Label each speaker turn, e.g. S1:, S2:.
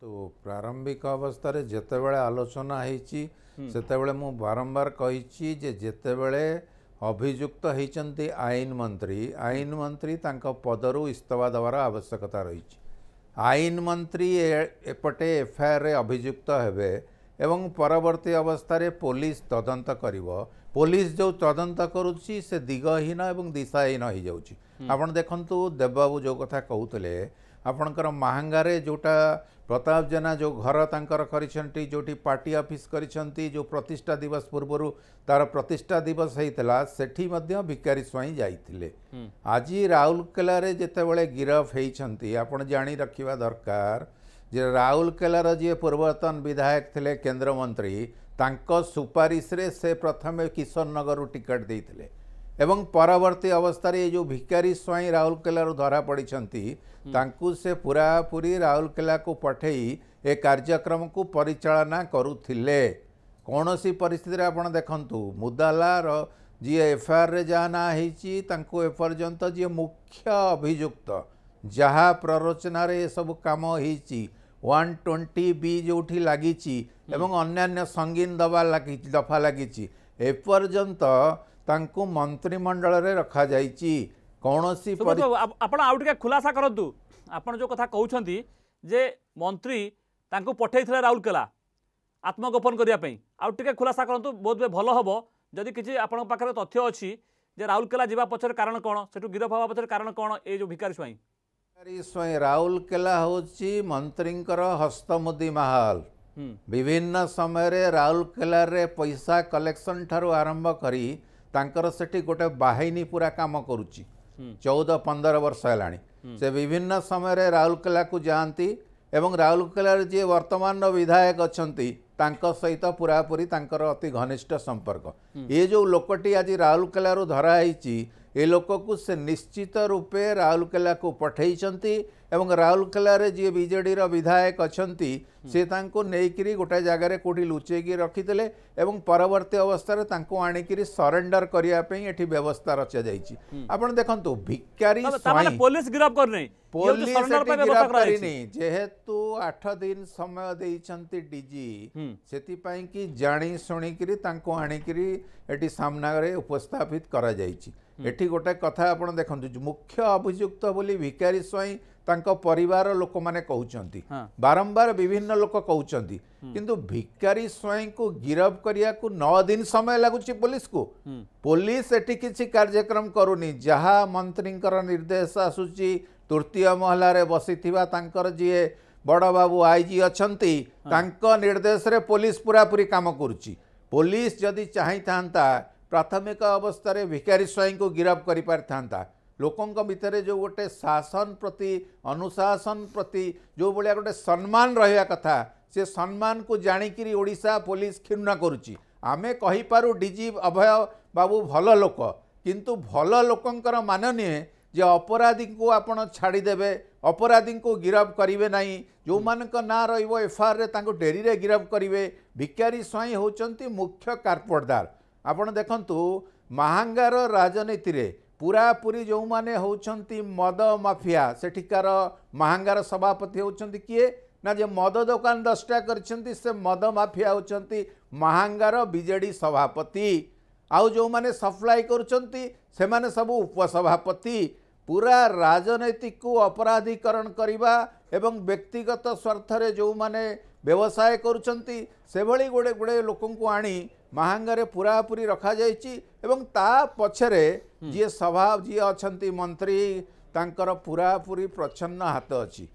S1: तो प्रारंभिक अवस्था रे जेते बेले आलोचना हिची सेते बेले मु बारंबार कहिची जे जेते बेले अभियुक्त हिचंती आयन मंत्री आयन मंत्री तांका पदरु इस्तवा द्वारा आवश्यकता रहिची आयन मंत्री एपटे एफआर रे अभियुक्त हेबे एवं परवर्ती अवस्था रे पुलिस तदंत करिवो पुलिस जो तदंत करूची से दिगहीन एवं दिशाहीन हि जाउची आपण देखंतु देव बाबू जो कथा कहुतले ଆପଣଙ୍କର ମାହାଙ୍ଗାରେ ଯେଉଁଟା ପ୍ରତାପ ଜେନା ଯେଉଁ ଘର ତାଙ୍କର କରିଛନ୍ତି ଯେଉଁଠି ପାର୍ଟି ଅଫିସ୍ କରିଛନ୍ତି ଯେଉଁ ପ୍ରତିଷ୍ଠା ଦିବସ ପୂର୍ବରୁ ତା'ର ପ୍ରତିଷ୍ଠା ଦିବସ ହେଇଥିଲା ସେଠି ମଧ୍ୟ ଭିକାରୀ ସ୍ୱାଇଁ ଯାଇଥିଲେ ଆଜି ରାଉରକେଲାରେ ଯେତେବେଳେ ଗିରଫ ହେଇଛନ୍ତି ଆପଣ ଜାଣି ରଖିବା ଦରକାର ଯେ ରାଉରକେଲାର ଯିଏ ପୂର୍ବତନ ବିଧାୟକ ଥିଲେ କେନ୍ଦ୍ରମନ୍ତ୍ରୀ ତାଙ୍କ ସୁପାରିଶରେ ସେ ପ୍ରଥମେ କିଶୋରନଗରରୁ ଟିକେଟ୍ ଦେଇଥିଲେ ଏବଂ ପରବର୍ତ୍ତୀ ଅବସ୍ଥାରେ ଏ ଯେଉଁ ଭିକାରୀ ସ୍ୱାଇଁ ରାଉରକେଲାରୁ ଧରାପଡ଼ିଛନ୍ତି ତାଙ୍କୁ ସେ ପୁରାପୁରି ରାଉରକେଲାକୁ ପଠାଇ ଏ କାର୍ଯ୍ୟକ୍ରମକୁ ପରିଚାଳନା କରୁଥିଲେ କୌଣସି ପରିସ୍ଥିତିରେ ଆପଣ ଦେଖନ୍ତୁ ମୁଦାଲାର ଯିଏ ଏଫଆଇଆର୍ରେ ଯାହା ନାଁ ହେଇଛି ତାଙ୍କୁ ଏପର୍ଯ୍ୟନ୍ତ ଯିଏ ମୁଖ୍ୟ ଅଭିଯୁକ୍ତ ଯାହା ପ୍ରରୋଚନାରେ ଏସବୁ କାମ ହେଇଛି ୱାନ୍ ଟ୍ୱେଣ୍ଟି ବି ଯେଉଁଠି ଲାଗିଛି ଏବଂ ଅନ୍ୟାନ୍ୟ ସଙ୍ଗୀନ ଦବା ଲାଗିଛି ଦଫା ଲାଗିଛି ଏପର୍ଯ୍ୟନ୍ତ ତାଙ୍କୁ ମନ୍ତ୍ରିମଣ୍ଡଳରେ ରଖାଯାଇଛି କୌଣସି ଆପଣ ଆଉ ଟିକେ ଖୁଲାସା କରନ୍ତୁ ଆପଣ ଯେଉଁ କଥା କହୁଛନ୍ତି ଯେ ମନ୍ତ୍ରୀ ତାଙ୍କୁ ପଠାଇଥିଲା ରାଉରକେଲା ଆତ୍ମଗୋପନ କରିବା ପାଇଁ ଆଉ ଟିକେ ଖୁଲାସା କରନ୍ତୁ ବହୁତ ଭଲ ହେବ ଯଦି କିଛି ଆପଣଙ୍କ ପାଖରେ ତଥ୍ୟ ଅଛି ଯେ ରାଉରକେଲା ଯିବା ପଛରେ କାରଣ କ'ଣ ସେଠୁ ଗିରଫ ହେବା ପଛରେ କାରଣ କ'ଣ ଏ ଯେଉଁ ଭିକାରୀ ସ୍ୱାଇଁ ଭିକାରୀ ସ୍ୱାଇଁ ରାଉରକେଲା ହେଉଛି ମନ୍ତ୍ରୀଙ୍କର ହସ୍ତମୁଦି ମାହଲ ବିଭିନ୍ନ ସମୟରେ ରାଉରକେଲାରେ ପଇସା କଲେକ୍ସନ୍ ଠାରୁ ଆରମ୍ଭ କରି ତାଙ୍କର ସେଠି ଗୋଟେ ବାହିନୀ ପୁରା କାମ କରୁଛି ଚଉଦ ପନ୍ଦର ବର୍ଷ ହେଲାଣି ସେ ବିଭିନ୍ନ ସମୟରେ ରାଉରକେଲାକୁ ଯାଆନ୍ତି ଏବଂ ରାଉରକେଲାରେ ଯିଏ ବର୍ତ୍ତମାନର ବିଧାୟକ ଅଛନ୍ତି ତାଙ୍କ ସହିତ ପୁରାପୁରି ତାଙ୍କର ଅତି ଘନିଷ୍ଠ ସମ୍ପର୍କ ଏ ଯେଉଁ ଲୋକଟି ଆଜି ରାଉରକେଲାରୁ ଧରା ହେଇଛି ଏ ଲୋକକୁ ସେ ନିଶ୍ଚିତ ରୂପେ ରାଉରକେଲାକୁ ପଠାଇଛନ୍ତି ଏବଂ ରାଉରକେଲାରେ ଯିଏ ବିଜେଡ଼ିର ବିଧାୟକ ଅଛନ୍ତି ସେ ତାଙ୍କୁ ନେଇକିରି ଗୋଟାଏ ଜାଗାରେ କେଉଁଠି ଲୁଚେଇକି ରଖିଥିଲେ ଏବଂ ପରବର୍ତ୍ତୀ ଅବସ୍ଥାରେ ତାଙ୍କୁ ଆଣିକିରି ସରେଣ୍ଡର କରିବା ପାଇଁ ଏଠି ବ୍ୟବସ୍ଥା ରଚାଯାଇଛି ଆପଣ ଦେଖନ୍ତୁ ଭିକାରୀ ପୋଲିସ ଗିରଫ କରିନି ପୋଲିସ ଏଠି ଗିରଫ କରିନି ଯେହେତୁ ଆଠ ଦିନ ସମୟ ଦେଇଛନ୍ତି ଡିଜି ସେଥିପାଇଁ କି ଜାଣି ଶୁଣିକିରି ତାଙ୍କୁ ଆଣିକିରି ଏଠି ସାମ୍ନାରେ ଉପସ୍ଥାପିତ କରାଯାଇଛି ଏଠି ଗୋଟେ କଥା ଆପଣ ଦେଖନ୍ତୁ ମୁଖ୍ୟ ଅଭିଯୁକ୍ତ ବୋଲି ଭିକାରୀ ସ୍ୱାଇଁ ତାଙ୍କ ପରିବାର ଲୋକମାନେ କହୁଛନ୍ତି ବାରମ୍ବାର ବିଭିନ୍ନ ଲୋକ କହୁଛନ୍ତି କିନ୍ତୁ ଭିକାରୀ ସ୍ୱାଇଁଙ୍କୁ ଗିରଫ କରିବାକୁ ନଅ ଦିନ ସମୟ ଲାଗୁଛି ପୋଲିସକୁ ପୋଲିସ ଏଠି କିଛି କାର୍ଯ୍ୟକ୍ରମ କରୁନି ଯାହା ମନ୍ତ୍ରୀଙ୍କର ନିର୍ଦ୍ଦେଶ ଆସୁଛି ତୃତୀୟ ମହଲାରେ ବସିଥିବା ତାଙ୍କର ଯିଏ ବଡ଼ବାବୁ ଆଇ ଜି ଅଛନ୍ତି ତାଙ୍କ ନିର୍ଦ୍ଦେଶରେ ପୋଲିସ ପୁରାପୁରି କାମ କରୁଛି ପୋଲିସ ଯଦି ଚାହିଁଥାନ୍ତା ପ୍ରାଥମିକ ଅବସ୍ଥାରେ ଭିକାରୀ ସ୍ୱାଇଁଙ୍କୁ ଗିରଫ କରିପାରିଥାନ୍ତା ଲୋକଙ୍କ ଭିତରେ ଯେଉଁ ଗୋଟେ ଶାସନ ପ୍ରତି ଅନୁଶାସନ ପ୍ରତି ଯେଉଁ ଭଳିଆ ଗୋଟେ ସମ୍ମାନ ରହିବା କଥା ସେ ସମ୍ମାନକୁ ଜାଣିକିରି ଓଡ଼ିଶା ପୋଲିସ କ୍ଷୁଣ୍ଣ କରୁଛି ଆମେ କହିପାରୁ ଡିଜି ଅଭୟ ବାବୁ ଭଲ ଲୋକ କିନ୍ତୁ ଭଲ ଲୋକଙ୍କର ମାନ ନୁହେଁ ଯେ ଅପରାଧୀଙ୍କୁ ଆପଣ ଛାଡ଼ିଦେବେ ଅପରାଧୀଙ୍କୁ ଗିରଫ କରିବେ ନାହିଁ ଯେଉଁମାନଙ୍କ ନାଁ ରହିବ ଏଫଆଇଆର୍ରେ ତାଙ୍କୁ ଡେରିରେ ଗିରଫ କରିବେ ଭିକାରୀ ସ୍ୱାଇଁ ହେଉଛନ୍ତି ମୁଖ୍ୟ କାର୍ପଟଦାର ଆପଣ ଦେଖନ୍ତୁ ମାହାଙ୍ଗାର ରାଜନୀତିରେ ପୁରାପୁରି ଯେଉଁମାନେ ହେଉଛନ୍ତି ମଦ ମାଫିଆ ସେଠିକାର ମହାଙ୍ଗାର ସଭାପତି ହେଉଛନ୍ତି କିଏ ନା ଯେ ମଦ ଦୋକାନ ଦଶଟା କରିଛନ୍ତି ସେ ମଦ ମାଫିଆ ହେଉଛନ୍ତି ମହାଙ୍ଗାର ବିଜେଡ଼ି ସଭାପତି ଆଉ ଯେଉଁମାନେ ସପ୍ଲାଇ କରୁଛନ୍ତି ସେମାନେ ସବୁ ଉପସଭାପତି ପୁରା ରାଜନୈତିକୁ ଅପରାଧୀକରଣ କରିବା ଏବଂ ବ୍ୟକ୍ତିଗତ ସ୍ୱାର୍ଥରେ ଯେଉଁମାନେ ବ୍ୟବସାୟ କରୁଛନ୍ତି ସେଭଳି ଗୋଟେ ଗୁଡ଼େ ଲୋକଙ୍କୁ ଆଣି ମାହାଙ୍ଗରେ ପୁରାପୁରି ରଖାଯାଇଛି ଏବଂ ତା ପଛରେ ଯିଏ ସଭା ଯିଏ ଅଛନ୍ତି ମନ୍ତ୍ରୀ ତାଙ୍କର ପୁରାପୁରି ପ୍ରଚ୍ଛନ୍ନ ହାତ ଅଛି